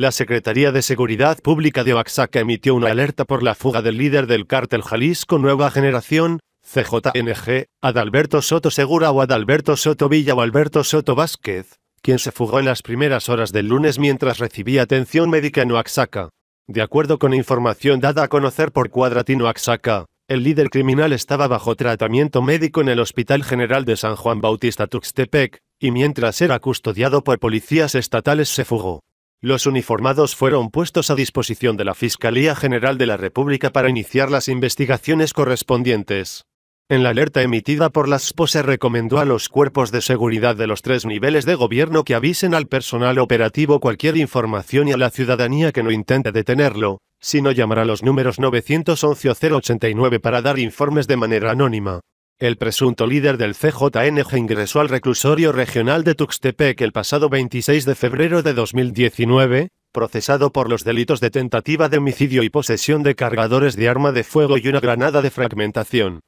La Secretaría de Seguridad Pública de Oaxaca emitió una alerta por la fuga del líder del cártel Jalisco Nueva Generación, CJNG, Adalberto Soto Segura o Adalberto Soto Villa o Alberto Soto Vázquez, quien se fugó en las primeras horas del lunes mientras recibía atención médica en Oaxaca. De acuerdo con información dada a conocer por Cuadratino Oaxaca, el líder criminal estaba bajo tratamiento médico en el Hospital General de San Juan Bautista Tuxtepec, y mientras era custodiado por policías estatales se fugó. Los uniformados fueron puestos a disposición de la Fiscalía General de la República para iniciar las investigaciones correspondientes. En la alerta emitida por la POSE se recomendó a los cuerpos de seguridad de los tres niveles de gobierno que avisen al personal operativo cualquier información y a la ciudadanía que no intente detenerlo, sino llamar a los números 911 o 089 para dar informes de manera anónima. El presunto líder del CJNG ingresó al reclusorio regional de Tuxtepec el pasado 26 de febrero de 2019, procesado por los delitos de tentativa de homicidio y posesión de cargadores de arma de fuego y una granada de fragmentación.